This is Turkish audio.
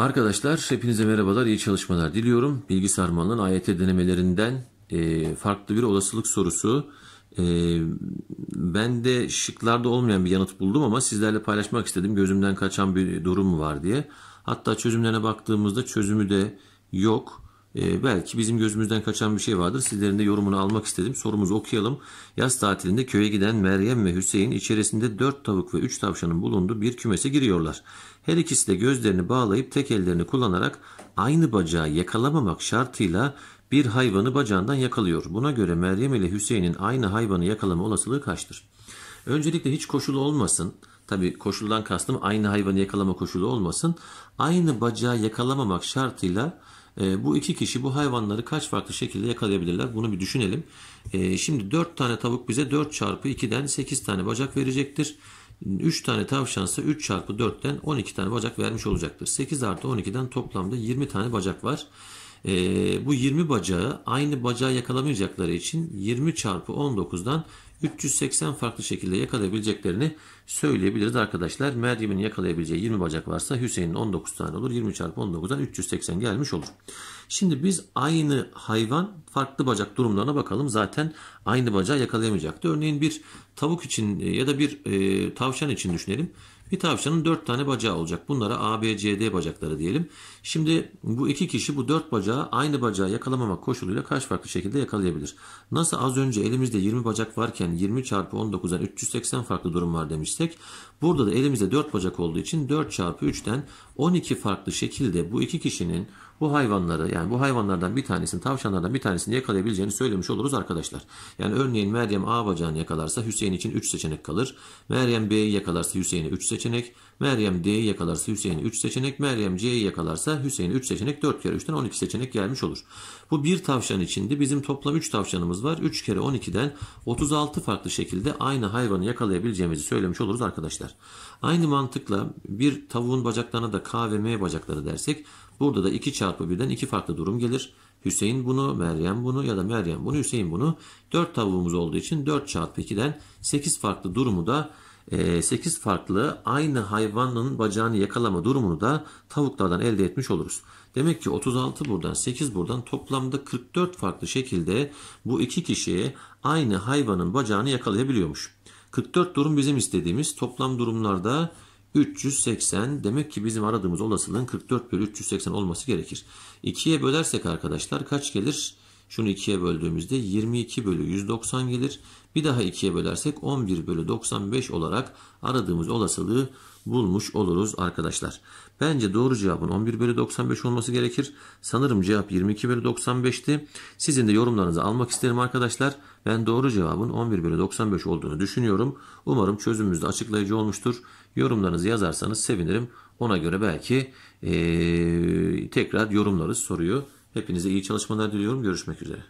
Arkadaşlar hepinize merhabalar, iyi çalışmalar diliyorum. Bilgi sarmalının AYT denemelerinden e, farklı bir olasılık sorusu. E, ben de şıklarda olmayan bir yanıt buldum ama sizlerle paylaşmak istedim. Gözümden kaçan bir durum var diye. Hatta çözümlerine baktığımızda çözümü de yok. Ee, belki bizim gözümüzden kaçan bir şey vardır. Sizlerin de yorumunu almak istedim. Sorumuzu okuyalım. Yaz tatilinde köye giden Meryem ve Hüseyin içerisinde 4 tavuk ve 3 tavşanın bulunduğu bir kümese giriyorlar. Her ikisi de gözlerini bağlayıp tek ellerini kullanarak aynı bacağı yakalamamak şartıyla bir hayvanı bacağından yakalıyor. Buna göre Meryem ile Hüseyin'in aynı hayvanı yakalama olasılığı kaçtır? Öncelikle hiç koşul olmasın. Tabi koşuldan kastım aynı hayvanı yakalama koşulu olmasın. Aynı bacağı yakalamamak şartıyla ee, bu iki kişi bu hayvanları kaç farklı şekilde yakalayabilirler? Bunu bir düşünelim. Ee, şimdi 4 tane tavuk bize 4 çarpı 2'den 8 tane bacak verecektir. 3 tane tavşan ise 3 çarpı 4'ten 12 tane bacak vermiş olacaktır. 8 artı 12'den toplamda 20 tane bacak var. Ee, bu 20 bacağı aynı bacağı yakalamayacakları için 20 çarpı 19'dan 380 farklı şekilde yakalayabileceklerini söyleyebiliriz arkadaşlar. Meryem'in yakalayabileceği 20 bacak varsa Hüseyin'in 19 tane olur. 20 çarpı 19'dan 380 gelmiş olur. Şimdi biz aynı hayvan farklı bacak durumlarına bakalım. Zaten aynı bacağı yakalayamayacaktı. Örneğin bir tavuk için e, ya da bir e, tavşan için düşünelim. Bir tavşanın 4 tane bacağı olacak. Bunlara A, B, C, D bacakları diyelim. Şimdi bu iki kişi bu 4 bacağı aynı bacağı yakalamamak koşuluyla kaç farklı şekilde yakalayabilir? Nasıl az önce elimizde 20 bacak varken 20 çarpı 19'dan 380 farklı durum var demiştik. burada da elimizde 4 bacak olduğu için 4 çarpı 3'ten 12 farklı şekilde bu iki kişinin bu hayvanları yani bu hayvanlardan bir tanesini tavşanlardan bir tanesini yakalayabileceğini söylemiş oluruz arkadaşlar. Yani örneğin Meryem A bacağını yakalarsa Hüseyin için 3 seçenek kalır. Meryem B'yi yakalarsa Hüseyin'e 3 seçenek. Meryem D'yi yakalarsa Hüseyin'e 3 seçenek. Meryem C'yi yakalarsa Hüseyin'e 3 seçenek 4 kere 3'ten 12 seçenek gelmiş olur. Bu bir tavşan içinde bizim toplam 3 tavşanımız var. 3 kere 12'den 36 farklı şekilde aynı hayvanı yakalayabileceğimizi söylemiş oluruz arkadaşlar. Aynı mantıkla bir tavuğun bacaklarına da K ve M bacakları dersek burada da 2 çarpı çarpı birden iki farklı durum gelir. Hüseyin bunu, Meryem bunu ya da Meryem bunu, Hüseyin bunu. 4 tavuğumuz olduğu için 4 çarpı 2'den 8 farklı durumu da 8 e, farklı aynı hayvanın bacağını yakalama durumunu da tavuklardan elde etmiş oluruz. Demek ki 36 buradan 8 buradan toplamda 44 farklı şekilde bu iki kişiye aynı hayvanın bacağını yakalayabiliyormuş. 44 durum bizim istediğimiz toplam durumlarda 380 demek ki bizim aradığımız olasılığın 44 bölü 380 olması gerekir. 2'ye bölersek arkadaşlar kaç gelir? Şunu 2'ye böldüğümüzde 22 bölü 190 gelir. Bir daha 2'ye bölersek 11 bölü 95 olarak aradığımız olasılığı bulmuş oluruz arkadaşlar. Bence doğru cevabın 11 bölü 95 olması gerekir. Sanırım cevap 22 bölü 95'ti. Sizin de yorumlarınızı almak isterim arkadaşlar. Ben doğru cevabın 11 bölü 95 olduğunu düşünüyorum. Umarım çözümümüz de açıklayıcı olmuştur. Yorumlarınızı yazarsanız sevinirim. Ona göre belki ee, tekrar yorumlarız soruyu. Hepinize iyi çalışmalar diliyorum. Görüşmek üzere.